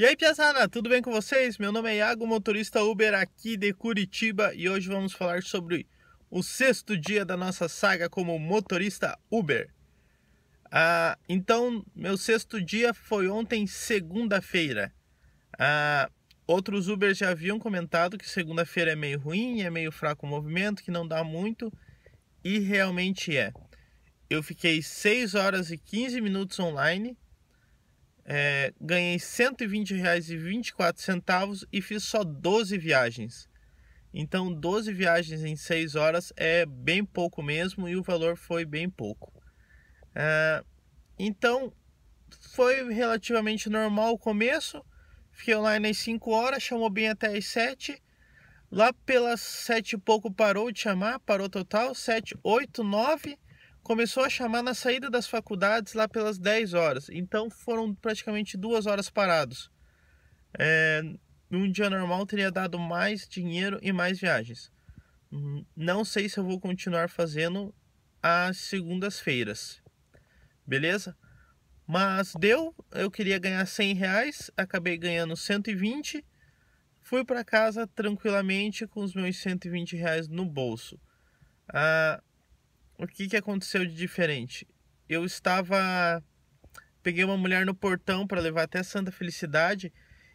E aí, Piazada, tudo bem com vocês? Meu nome é Iago, motorista Uber aqui de Curitiba e hoje vamos falar sobre o sexto dia da nossa saga como motorista Uber. Ah, então, meu sexto dia foi ontem, segunda-feira. Ah, outros Ubers já haviam comentado que segunda-feira é meio ruim, é meio fraco o movimento, que não dá muito e realmente é. Eu fiquei 6 horas e 15 minutos online é, ganhei R$ 120,24 e fiz só 12 viagens. Então, 12 viagens em 6 horas é bem pouco mesmo e o valor foi bem pouco. É, então, foi relativamente normal o começo. Fiquei online às 5 horas, chamou bem até às 7. Lá pelas 7 e pouco parou de chamar, parou total. 7, 8, 9 começou a chamar na saída das faculdades lá pelas 10 horas. Então foram praticamente duas horas parados. É, num dia normal teria dado mais dinheiro e mais viagens. Hum, não sei se eu vou continuar fazendo às segundas-feiras. Beleza? Mas deu, eu queria ganhar 100 reais, acabei ganhando 120. Fui para casa tranquilamente com os meus 120 reais no bolso. Ah, o que, que aconteceu de diferente? Eu estava. Peguei uma mulher no portão para levar até Santa Felicidade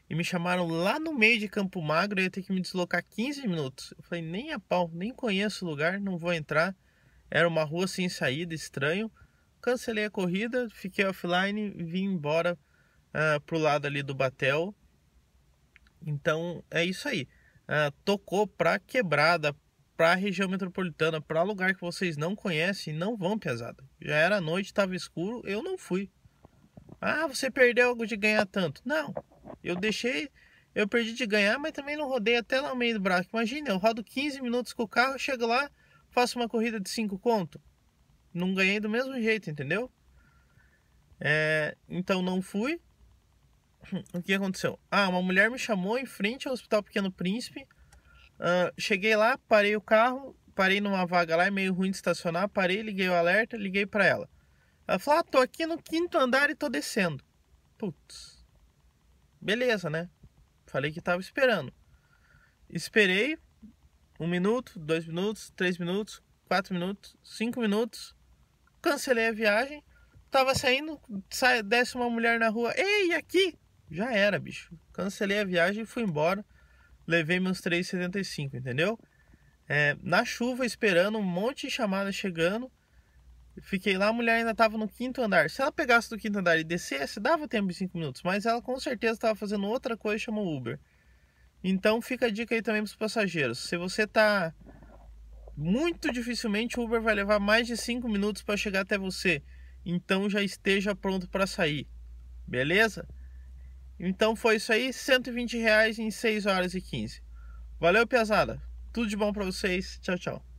e me chamaram lá no meio de Campo Magro e ia ter que me deslocar 15 minutos. Eu falei, nem a pau, nem conheço o lugar, não vou entrar. Era uma rua sem saída, estranho. Cancelei a corrida, fiquei offline, vim embora uh, pro lado ali do Batel. Então é isso aí. Uh, tocou pra quebrada, para a região metropolitana, para lugar que vocês não conhecem, não vão, pesado. Já era noite, estava escuro, eu não fui. Ah, você perdeu algo de ganhar tanto. Não, eu deixei, eu perdi de ganhar, mas também não rodei até lá no meio do braço. Imagina, eu rodo 15 minutos com o carro, chego lá, faço uma corrida de 5 conto. Não ganhei do mesmo jeito, entendeu? É, então não fui. O que aconteceu? Ah, uma mulher me chamou em frente ao Hospital Pequeno Príncipe Uh, cheguei lá, parei o carro, parei numa vaga lá, é meio ruim de estacionar, parei, liguei o alerta, liguei para ela. Ela falou: ah, tô aqui no quinto andar e tô descendo. Putz. Beleza, né? Falei que tava esperando. Esperei um minuto, dois minutos, três minutos, quatro minutos, cinco minutos. Cancelei a viagem. Tava saindo, sai, desce uma mulher na rua. Ei, aqui! Já era, bicho. Cancelei a viagem e fui embora levei meus 3,75, entendeu? É, na chuva, esperando um monte de chamada chegando. Fiquei lá, a mulher ainda estava no quinto andar. Se ela pegasse do quinto andar e descesse, dava tempo de 5 minutos, mas ela com certeza estava fazendo outra coisa e chamou Uber. Então fica a dica aí também para os passageiros. Se você tá muito dificilmente o Uber vai levar mais de 5 minutos para chegar até você. Então já esteja pronto para sair. Beleza? Então foi isso aí, 120 reais em 6 horas e 15. Valeu, pesada. Tudo de bom para vocês. Tchau, tchau.